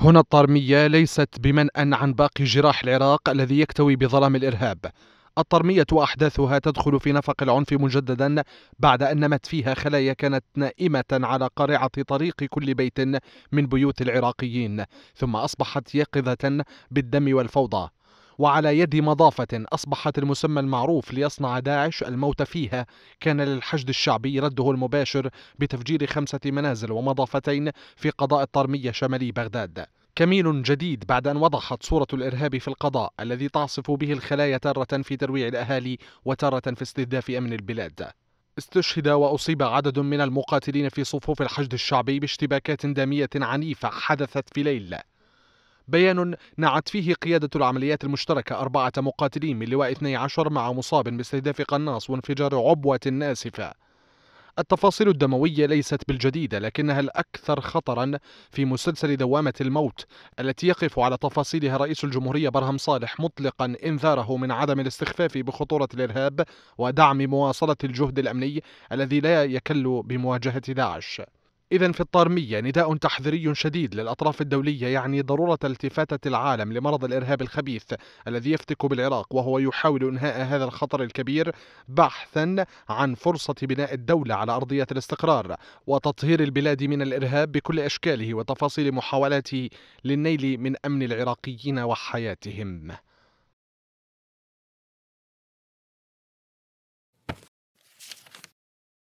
هنا الطرمية ليست بمنأى عن باقي جراح العراق الذي يكتوي بظلام الإرهاب الطرمية وأحداثها تدخل في نفق العنف مجددا بعد أن نمت فيها خلايا كانت نائمة على قارعة طريق كل بيت من بيوت العراقيين ثم أصبحت يقظة بالدم والفوضى وعلى يد مضافة أصبحت المسمى المعروف ليصنع داعش الموت فيها كان للحشد الشعبي رده المباشر بتفجير خمسة منازل ومضافتين في قضاء الطرمية شمالي بغداد كمين جديد بعد أن وضحت صورة الإرهاب في القضاء الذي تعصف به الخلايا تارة في ترويع الأهالي وتارة في استهداف أمن البلاد استشهد وأصيب عدد من المقاتلين في صفوف الحشد الشعبي باشتباكات دامية عنيفة حدثت في ليلة بيان نعت فيه قيادة العمليات المشتركة أربعة مقاتلين من لواء 12 مع مصاب باستهداف قناص وانفجار عبوة ناسفة التفاصيل الدموية ليست بالجديدة لكنها الأكثر خطرا في مسلسل دوامة الموت التي يقف على تفاصيلها رئيس الجمهورية برهم صالح مطلقا إنذاره من عدم الاستخفاف بخطورة الإرهاب ودعم مواصلة الجهد الأمني الذي لا يكل بمواجهة داعش إذا في الطارمية نداء تحذيري شديد للأطراف الدولية يعني ضرورة التفاتة العالم لمرض الإرهاب الخبيث الذي يفتك بالعراق وهو يحاول إنهاء هذا الخطر الكبير بحثا عن فرصة بناء الدولة على أرضية الاستقرار وتطهير البلاد من الإرهاب بكل أشكاله وتفاصيل محاولاته للنيل من أمن العراقيين وحياتهم